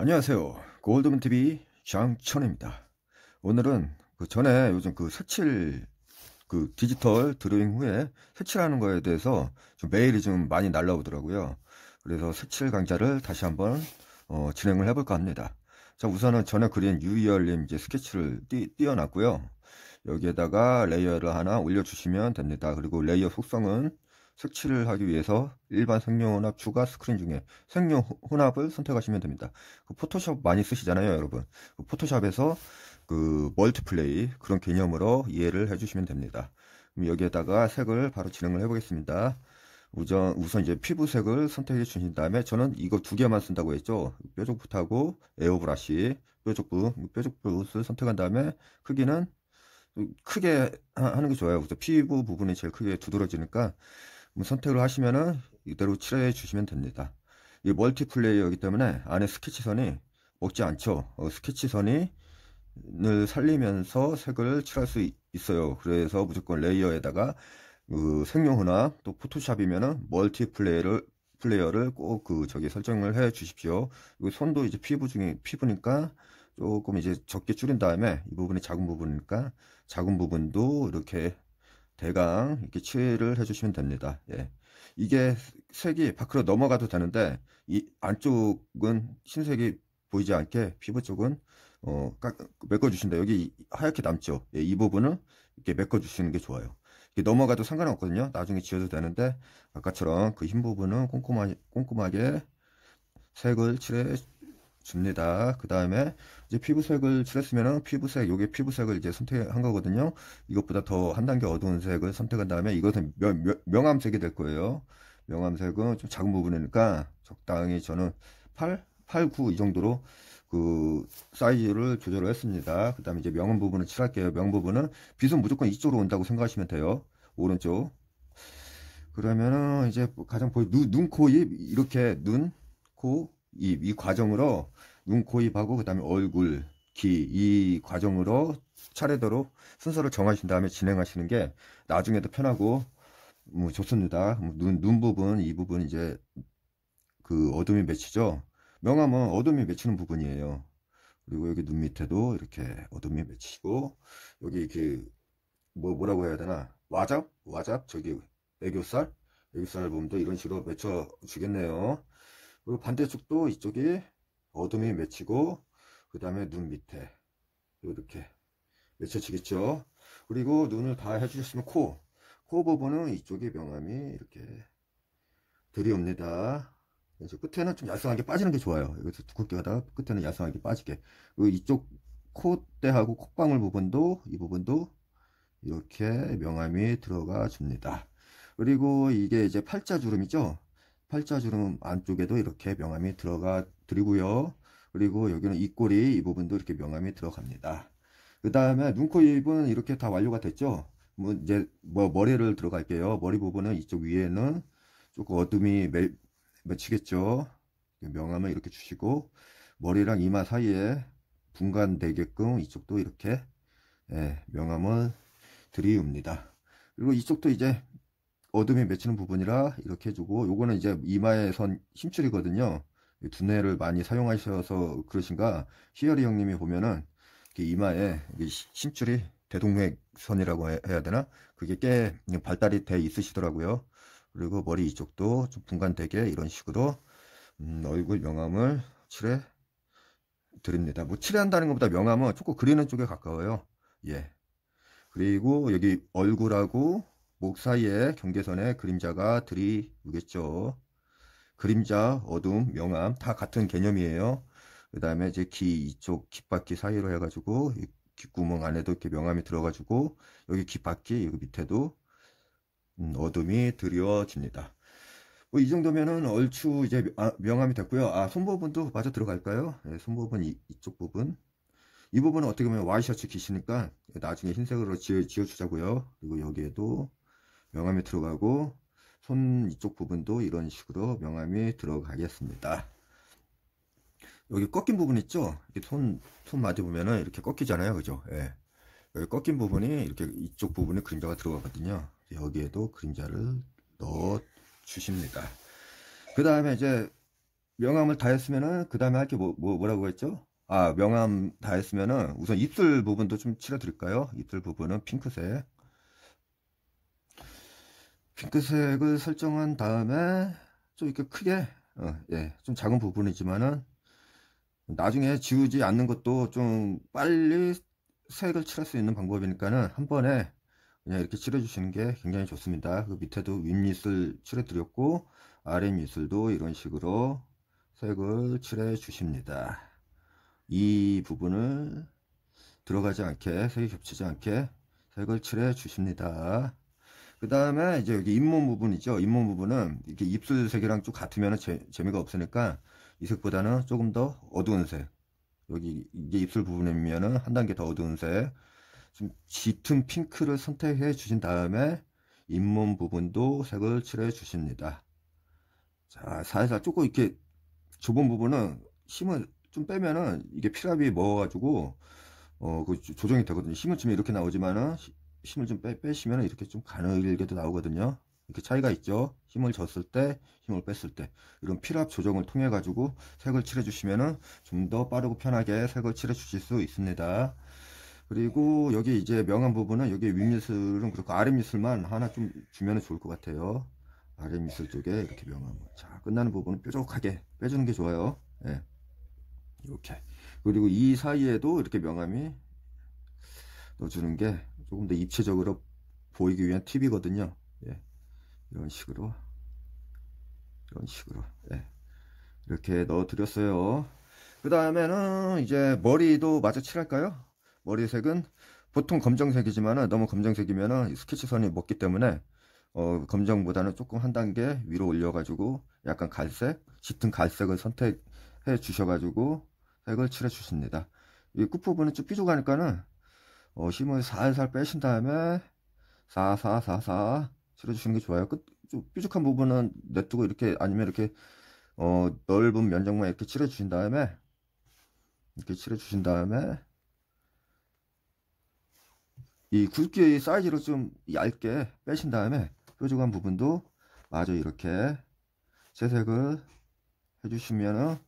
안녕하세요. 골드문 TV 장천입니다. 오늘은 그 전에 요즘 그 색칠 그 디지털 드로잉 후에 색칠하는 거에 대해서 좀 메일이 좀 많이 날라오더라고요. 그래서 색칠 강좌를 다시 한번 어, 진행을 해볼까 합니다. 자 우선은 전에 그린 유이얼님 이제 스케치를 띄, 띄워놨고요. 여기에다가 레이어를 하나 올려주시면 됩니다. 그리고 레이어 속성은 색칠을 하기 위해서 일반 색용혼합 추가 스크린 중에 색용혼합을 선택하시면 됩니다. 그 포토샵 많이 쓰시잖아요 여러분. 그 포토샵에서 그 멀티플레이 그런 개념으로 이해를 해주시면 됩니다. 그럼 여기에다가 색을 바로 진행을 해보겠습니다. 우선, 우선 이제 피부색을 선택해 주신 다음에 저는 이거 두 개만 쓴다고 했죠. 뾰족붓하고 에어브라시, 뾰족붓, 뾰족붓을 선택한 다음에 크기는 크게 하는 게 좋아요. 그래서 피부 부분이 제일 크게 두드러지니까 선택을 하시면은 이대로 칠해 주시면 됩니다. 이 멀티플레이어이기 때문에 안에 스케치선이 먹지 않죠. 어, 스케치선이 을 살리면서 색을 칠할 수 있어요. 그래서 무조건 레이어에다가 그 생용후나 또 포토샵이면은 멀티플레이를 플레이어를 꼭 그 저기 설정을 해 주십시오. 손도 이제 피부 중에 피부니까 조금 이제 적게 줄인 다음에 이 부분이 작은 부분이니까 작은 부분도 이렇게 대강 이렇게 칠을 해주시면 됩니다. 예. 이게 색이 밖으로 넘어가도 되는데 이 안쪽은 흰색이 보이지 않게 피부 쪽은 어, 메꿔주신다. 여기 하얗게 남죠. 예, 이부분은 이렇게 메꿔주시는 게 좋아요. 넘어가도 상관없거든요. 나중에 지워도 되는데 아까처럼 그 흰 부분은 꼼꼼하게, 꼼꼼하게 색을 칠해 줍니다. 그 다음에 이제 피부색을 칠했으면 피부색, 요게 피부색을 이제 선택한 거거든요. 이것보다 더 한 단계 어두운 색을 선택한 다음에 이것은 명, 명, 명암색이 될 거예요. 명암색은 좀 작은 부분이니까 적당히 저는 8, 8, 9 이 정도로 그 사이즈를 조절을 했습니다. 그 다음에 이제 명암 부분을 칠할게요. 명 부분은 빛은 무조건 이쪽으로 온다고 생각하시면 돼요. 오른쪽. 그러면은 이제 가장 보이 눈, 눈, 코, 입 이렇게 눈, 코, 입, 이 과정으로 눈, 코, 입하고 그 다음에 얼굴, 귀, 이 과정으로 차례대로 순서를 정하신 다음에 진행하시는 게 나중에도 편하고 뭐 좋습니다. 뭐 눈, 눈 부분, 이 부분 이제 그 어둠이 맺히죠. 명암은 어둠이 맺히는 부분이에요. 그리고 여기 눈 밑에도 이렇게 어둠이 맺히고 여기 이 그뭐 뭐라고 해야 되나 와잡 와잡 저기 애교살 애교살 보면도 이런 식으로 맺혀 주겠네요. 그리고 반대쪽도 이쪽이 어둠이 맺히고 그 다음에 눈 밑에 이렇게 맺혀지겠죠 그리고 눈을 다 해주셨으면 코 코 부분은 이쪽의 명암이 이렇게 들이옵니다 그래서 끝에는 좀 얄쌍하게 빠지는 게 좋아요 여기서 두껍게 하다가 끝에는 얄쌍하게 빠지게 그리고 이쪽 콧대하고 콧방울 부분도 이 부분도 이렇게 명암이 들어가 줍니다 그리고 이게 이제 팔자주름이죠 팔자주름 안쪽에도 이렇게 명암이 들어가 드리고요. 그리고 여기는 입꼬리 이 부분도 이렇게 명암이 들어갑니다. 그 다음에 눈, 코, 입은 이렇게 다 완료가 됐죠. 뭐 이제 뭐 머리를 들어갈게요. 머리 부분은 이쪽 위에는 조금 어둠이 매, 맺히겠죠. 명암을 이렇게 주시고 머리랑 이마 사이에 분간되게끔 이쪽도 이렇게 예, 명암을 드리웁니다. 그리고 이쪽도 이제 어둠이 맺히는 부분이라 이렇게 해주고 요거는 이제 이마에선 힘줄이거든요. 두뇌를 많이 사용하셔서 그러신가 히어리 형님이 보면은 이마에 힘줄이 대동맥선이라고 해야 되나 그게 꽤 발달이 돼 있으시더라고요. 그리고 머리 이쪽도 좀 분간되게 이런 식으로 음, 얼굴 명암을 칠해 드립니다. 뭐 칠해한다는 것보다 명암은 조금 그리는 쪽에 가까워요. 예. 그리고 여기 얼굴하고 목 사이에 경계선에 그림자가 들이우겠죠. 그림자, 어둠, 명암 다 같은 개념이에요. 그 다음에 이제 귀 이쪽 귓바퀴 사이로 해가지고 귓구멍 안에도 이렇게 명암이 들어가지고 여기 귓바퀴 여기 밑에도 음, 어둠이 드리워집니다. 뭐이 정도면은 얼추 이제 아, 명암이 됐고요. 아 손부분도 마저 들어갈까요? 네, 손부분 이, 이쪽 부분 이 부분은 어떻게 보면 와이셔츠 기시니까 나중에 흰색으로 지어주자고요. 그리고 여기에도 명암 이 들어가고 손 이쪽 부분도 이런 식으로 명암이 들어가겠습니다. 여기 꺾인 부분 있죠? 이렇게 손, 손 마디 보면은 이렇게 꺾이잖아요. 그죠? 예. 여기 꺾인 부분이 이렇게 이쪽 부분에 그림자가 들어가거든요. 여기에도 그림자를 넣어 주십니다. 그 다음에 이제 명암을 다 했으면은 그 다음에 할 게 뭐, 뭐, 뭐라고 했죠? 아, 명암 다 했으면은 우선 입술 부분도 좀 칠해드릴까요? 입술 부분은 핑크색. 핑크색을 설정한 다음에 좀 이렇게 크게 어, 예, 좀 작은 부분이지만은 나중에 지우지 않는 것도 좀 빨리 색을 칠할 수 있는 방법이니까는 한 번에 그냥 이렇게 칠해주시는 게 굉장히 좋습니다. 그 밑에도 윗미술 칠해드렸고 아랫미술도 이런 식으로 색을 칠해주십니다. 이 부분을 들어가지 않게 색이 겹치지 않게 색을 칠해주십니다. 그 다음에 이제 여기 잇몸 부분 이죠 잇몸 부분은 이렇게 입술 색이랑 쭉 같으면 재, 재미가 없으니까 이 색보다는 조금 더 어두운 색. 여기 이게 입술 부분이면은 한 단계 더 어두운 색. 좀 짙은 핑크를 선택해 주신 다음에 잇몸 부분도 색을 칠해 주십니다. 자, 살살 조금 이렇게 좁은 부분은 힘을 좀 빼면은 이게 피랍이 먹어가지고 어, 그 조정이 되거든요. 힘은 좀 이렇게 나오지만은 힘을 좀 빼, 빼시면 이렇게 좀 가늘게도 나오거든요. 이렇게 차이가 있죠. 힘을 줬을 때, 힘을 뺐을 때 이런 필압 조정을 통해 가지고 색을 칠해 주시면좀 더 빠르고 편하게 색을 칠해 주실 수 있습니다. 그리고 여기 이제 명암 부분은 여기 윗미술은 그렇고 아랫미술만 하나 좀 주면 좋을 것 같아요. 아랫미술 쪽에 이렇게 명암. 자, 끝나는 부분은 뾰족하게 빼주는 게 좋아요. 예. 이렇게. 그리고 이 사이에도 이렇게 명암이 넣어주는 게 조금 더 입체적으로 보이기 위한 팁이거든요. 예. 이런 식으로 이런 식으로 예. 이렇게 넣어 드렸어요. 그 다음에는 이제 머리도 마저 칠할까요? 머리색은 보통 검정색이지만 너무 검정색이면 은 스케치선이 먹기 때문에 어, 검정보다는 조금 한 단계 위로 올려가지고 약간 갈색, 짙은 갈색을 선택해 주셔가지고 색을 칠해 주십니다. 이 끝부분은 좀 삐죽하니까는 심은 어, 4살 빼신 다음에 사사사사 칠해주시는게 좋아요. 끝, 좀 뾰족한 부분은 냅두고 이렇게 아니면 이렇게 어, 넓은 면적만 이렇게 칠해주신 다음에 이렇게 칠해주신 다음에 이 굵기의 사이즈를 좀 얇게 빼신 다음에 뾰족한 부분도 마저 이렇게 채색을 해주시면은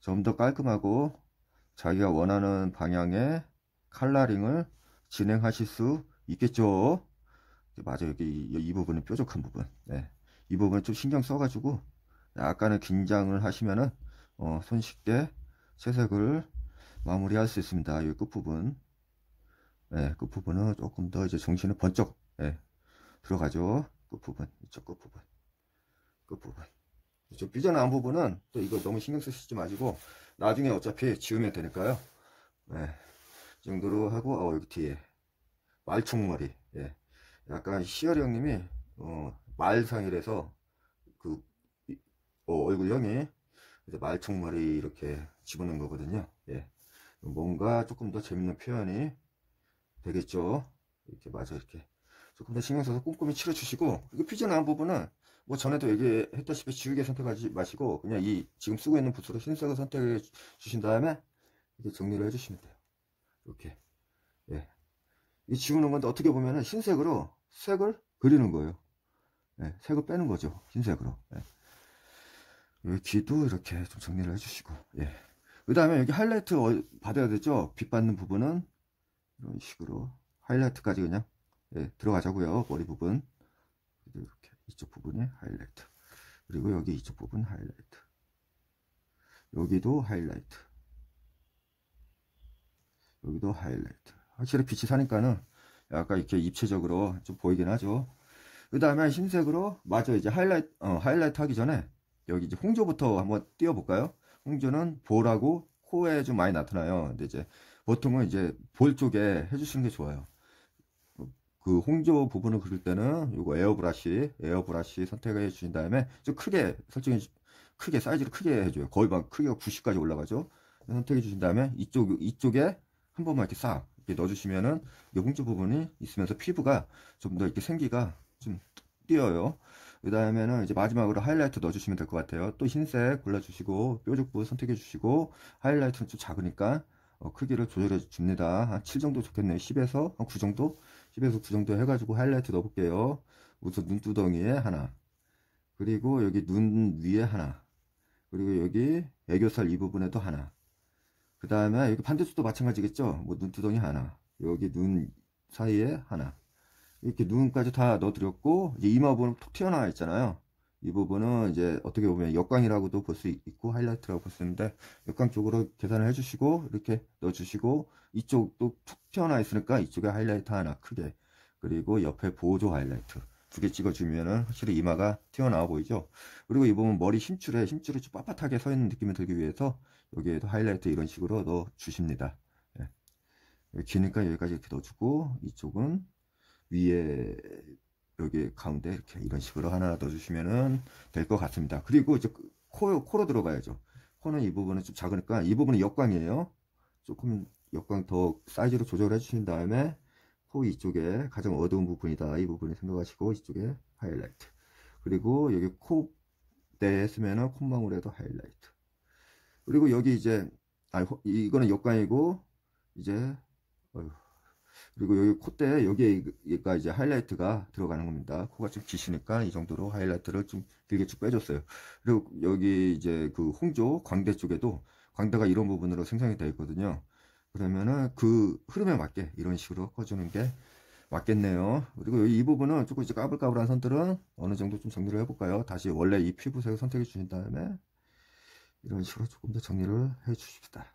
좀 더 깔끔하고 자기가 원하는 방향의 칼라링을 진행하실 수 있겠죠. 맞아요. 여기 이, 이 부분은 뾰족한 부분. 네. 이 부분은 좀 신경 써가지고 약간의 긴장을 하시면은 어, 손쉽게 채색을 마무리할 수 있습니다. 이 끝부분. 네, 끝부분은 조금 더 이제 정신을 번쩍 네, 들어가죠. 끝부분, 이쪽 끝부분, 끝부분. 이쪽 삐져나온 부분은 또 이거 너무 신경 쓰시지 마시고 나중에 어차피 지우면 되니까요. 네. 정도로 하고 어, 여기 뒤에 말총머리 예. 약간 시어령님이 어, 말상이라서 그 어, 얼굴형이 말총머리 이렇게 집어넣은 거거든요 예. 뭔가 조금 더 재밌는 표현이 되겠죠 이렇게 맞아 이렇게 조금 더 신경 써서 꼼꼼히 칠해 주시고 이거 피지나온 부분은 뭐 전에도 얘기했다시피 지우개 선택하지 마시고 그냥 이 지금 쓰고 있는 붓으로 흰색을 선택해 주신 다음에 이게 정리를 해주시면 돼요 이렇게 예. 이 지우는 건데 어떻게 보면은 흰색으로 색을 그리는 거예요. 예, 색을 빼는 거죠. 흰색으로. 예. 여기도 이렇게 좀 정리를 해주시고. 예. 그 다음에 여기 하이라이트 어, 받아야 되죠. 빛 받는 부분은 이런 식으로 하이라이트까지 그냥 예, 들어가자고요. 머리 부분. 이렇게 이쪽 부분에 하이라이트. 그리고 여기 이쪽 부분 하이라이트. 여기도 하이라이트. 여기도 하이라이트 확실히 빛이 사니까는 약간 이렇게 입체적으로 좀 보이긴 하죠 그 다음에 흰색으로 맞아 이제 하이라이트 어, 하이라이트 하기 전에 여기 이제 홍조부터 한번 띄워 볼까요 홍조는 볼하고 코에 좀 많이 나타나요 근데 이제 보통은 이제 볼 쪽에 해주시는 게 좋아요 그 홍조 부분을 그릴 때는 이거 에어브라시에어브라시 선택해 주신 다음에 좀 크게 설정해 주, 크게 사이즈를 크게 해줘요 거의 막 크기가 90까지 올라가죠 선택해 주신 다음에 이쪽 이쪽에 한 번만 이렇게 싹 이렇게 넣어주시면은 요봉주 부분이 있으면서 피부가 좀 더 이렇게 생기가 좀 띄어요. 그 다음에는 이제 마지막으로 하이라이트 넣어주시면 될 것 같아요. 또 흰색 골라주시고 뾰족부 선택해주시고 하이라이트는 좀 작으니까 어, 크기를 조절해 줍니다. 한7 정도 좋겠네요. 10에서 한9 정도? 10에서 9 정도 해가지고 하이라이트 넣어볼게요. 우선 눈두덩이에 하나. 그리고 여기 눈 위에 하나. 그리고 여기 애교살 이 부분에도 하나. 그 다음에 여기 반대쪽도 마찬가지겠죠 뭐 눈두덩이 하나 여기 눈 사이에 하나 이렇게 눈까지 다 넣어드렸고 이제 이마 부분은 톡 튀어나와 있잖아요 이 부분은 이제 어떻게 보면 역광이라고도 볼 수 있고 하이라이트라고 볼 수 있는데 역광 쪽으로 계산을 해주시고 이렇게 넣어주시고 이쪽도 툭 튀어나와 있으니까 이쪽에 하이라이트 하나 크게 그리고 옆에 보조 하이라이트 두개 찍어주면은 확실히 이마가 튀어나와 보이죠 그리고 이 부분 머리 힘줄에 힘줄이 좀 빳빳하게 서 있는 느낌이 들기 위해서 여기에도 하이라이트 이런 식으로 넣어 주십니다 예. 기니까 여기까지 이렇게 넣어주고 이쪽은 위에 여기 가운데 이렇게 이런 식으로 하나 넣어주시면은 될 것 같습니다 그리고 이제 코, 코로 들어가야죠 코는 이 부분은 좀 작으니까 이 부분은 역광이에요 조금 역광 더 사이즈로 조절해 주신 다음에 코 이쪽에 가장 어두운 부분이다. 이 부분을 생각하시고 이쪽에 하이라이트. 그리고 여기 콧대에 쓰면은 네 콧망울에도 하이라이트. 그리고 여기 이제 아 이거는 역광이고 이제 어휴, 그리고 여기 콧대 여기가 이제 하이라이트가 들어가는 겁니다. 코가 좀 기시니까 이 정도로 하이라이트를 좀 길게 쭉 빼줬어요. 그리고 여기 이제 그 홍조 광대 쪽에도 광대가 이런 부분으로 생성이 되어 있거든요. 그러면은 그 흐름에 맞게 이런 식으로 꺼주는 게 맞겠네요. 그리고 이 부분은 조금 이제 까불까불한 선들은 어느 정도 좀 정리를 해볼까요? 다시 원래 이 피부색을 선택해 주신 다음에 이런 식으로 조금 더 정리를 해 주십시다.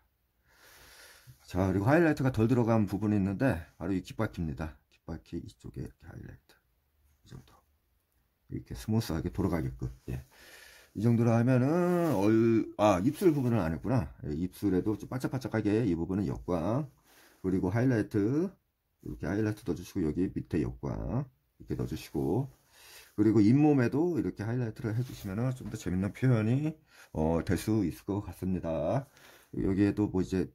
자, 그리고 하이라이트가 덜 들어간 부분이 있는데 바로 이 깃바퀴입니다. 깃바퀴 이쪽에 이렇게 하이라이트. 이 정도. 이렇게 스무스하게 돌아가게끔. 예. 이 정도로 하면은 얼, 아 입술 부분은안 했구나 예, 입술에도 좀 바짝바짝하게 이 부분은 역광 그리고 하이라이트 이렇게 하이라이트 넣어주시고 여기 밑에 역광 이렇게 넣어주시고 그리고 잇몸에도 이렇게 하이라이트를 해주시면은 좀 더 재밌는 표현이 어, 될 수 있을 것 같습니다 여기에도 뭐 이제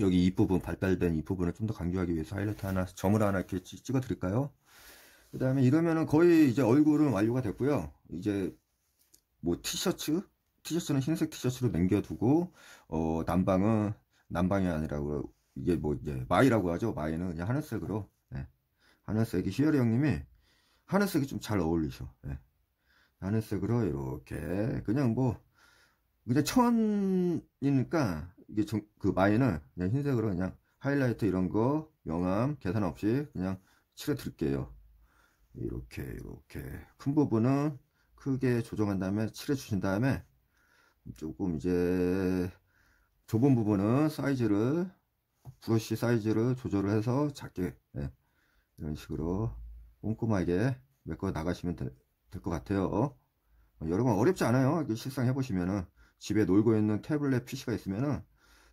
여기 윗부분 발달된 윗부분을 좀 더 강조하기 위해서 하이라이트 하나 점을 하나 이렇게 찍어 드릴까요 그 다음에 이러면은 거의 이제 얼굴은 완료가 됐고요 이제 뭐 티셔츠 티셔츠는 흰색 티셔츠로 남겨두고 어 난방은 난방이 아니라 고 이게 뭐 이제 마이라고 하죠 마이는 그냥 하늘색으로 네. 하늘색이 희열이 형님이 하늘색이 좀 잘 어울리셔 네. 하늘색으로 이렇게 그냥 뭐 그냥 천이니까 이게 정, 그 마이는 그냥 흰색으로 그냥 하이라이트 이런 거 명암 계산 없이 그냥 칠해 드릴게요 이렇게 이렇게 큰 부분은 크게 조정한 다음에 칠해 주신 다음에 조금 이제 좁은 부분은 사이즈를 브러쉬 사이즈를 조절을 해서 작게 네, 이런 식으로 꼼꼼하게 메꿔 나가시면 될 것 같아요 어, 여러분 어렵지 않아요 실상 해보시면은 집에 놀고 있는 태블릿 PC가 있으면은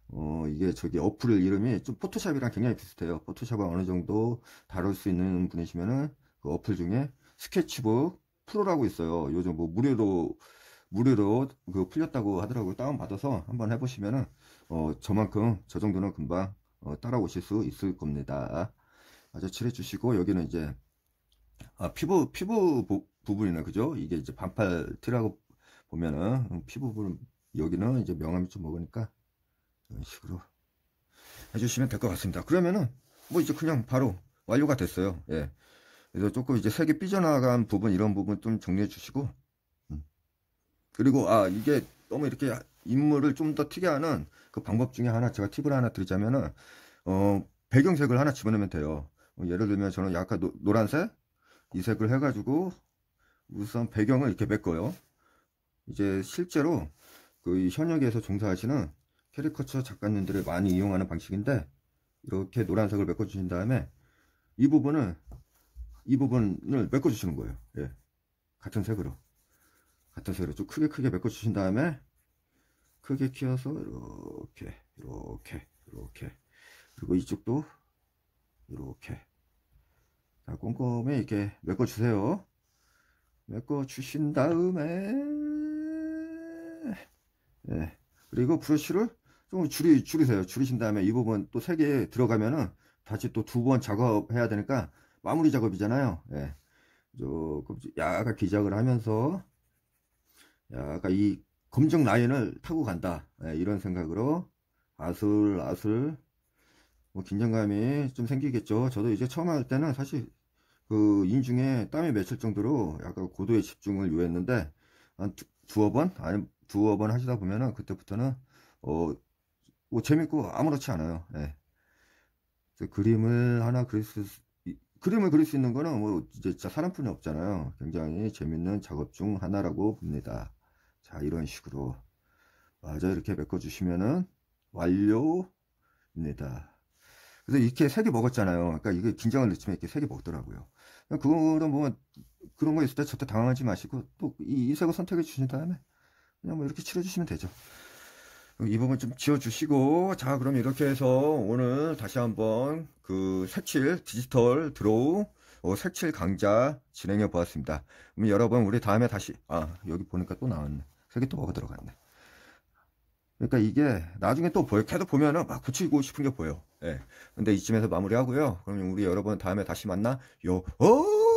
어, 이게 저기 어플 이름이 좀 포토샵이랑 굉장히 비슷해요 포토샵을 어느 정도 다룰 수 있는 분이시면은 그 어플 중에 스케치북 프로라고 있어요. 요즘 뭐 무료로 무료로 그 풀렸다고 하더라고요. 다운 받아서 한번 해보시면은 어 저만큼 저 정도는 금방 어, 따라오실 수 있을 겁니다. 아주 칠해주시고 여기는 이제 아, 피부 피부 부, 분이나 그죠? 이게 이제 반팔 티라고 보면은 음, 피부 부분 여기는 이제 명암이 좀 먹으니까 이런 식으로 해주시면 될 것 같습니다. 그러면은 뭐 이제 그냥 바로 완료가 됐어요. 예. 그래서 조금 이제 색이 삐져나간 부분 이런 부분 좀 정리해 주시고 음. 그리고 아 이게 너무 이렇게 인물을 좀 더 특이 하는 그 방법 중에 하나 제가 팁을 하나 드리자면은 어 배경색을 하나 집어넣으면 돼요 어, 예를 들면 저는 약간 노, 노란색 이 색을 해가지고 우선 배경을 이렇게 메꿔요 이제 실제로 그 현역에서 종사하시는 캐리커처 작가님들을 많이 이용하는 방식인데 이렇게 노란색을 메꿔주신 다음에 이 부분을 이 부분을 메꿔주시는 거예요. 예. 같은 색으로. 같은 색으로 좀 크게 크게 메꿔주신 다음에 크게 키워서 이렇게 이렇게 이렇게 그리고 이쪽도 이렇게 자, 꼼꼼히 이렇게 메꿔주세요. 메꿔주신 다음에 예. 그리고 브러쉬를 좀 줄이, 줄이세요. 줄이신 다음에 이 부분 또 세 개 들어가면은 다시 또 두 번 작업해야 되니까 마무리 작업이잖아요. 예. 조금 약간 그, 기작을 하면서 약간 이 검정 라인을 타고 간다. 예, 이런 생각으로 아슬아슬 뭐 긴장감이 좀 생기겠죠. 저도 이제 처음 할 때는 사실 그 인중에 땀이 맺힐 정도로 약간 고도의 집중을 요했는데 한 두, 어번 아니 두어 번 하시다 보면은 그때부터는 어뭐 재밌고 아무렇지 않아요. 예. 그림을 하나 그릴 수 그림을 그릴 수 있는 거는 뭐 진짜 사람뿐이 없잖아요. 굉장히 재밌는 작업 중 하나라고 봅니다. 자 이런 식으로 맞아 이렇게 메꿔주시면은 완료입니다. 그래서 이렇게 세개 먹었잖아요. 그러니까 이게 긴장을 늦추면 이렇게 세개 먹더라고요. 그거는 뭐 그런 거 있을 때 절대 당황하지 마시고 또이 색을 선택해 주신 다음에 그냥 뭐 이렇게 칠해주시면 되죠. 이 부분 좀 지워주시고 자 그럼 이렇게 해서 오늘 다시 한번 그 색칠 디지털 드로우 어, 색칠 강좌 진행해 보았습니다. 그럼 여러분 우리 다음에 다시 아 여기 보니까 또 나왔네. 색이 또 뭐가 들어갔네. 그러니까 이게 나중에 또 보여. 계속 보면은 막 붙이고 싶은 게 보여. 예. 근데 이쯤에서 마무리하고요. 그럼 우리 여러분 다음에 다시 만나. 요. 오! 어!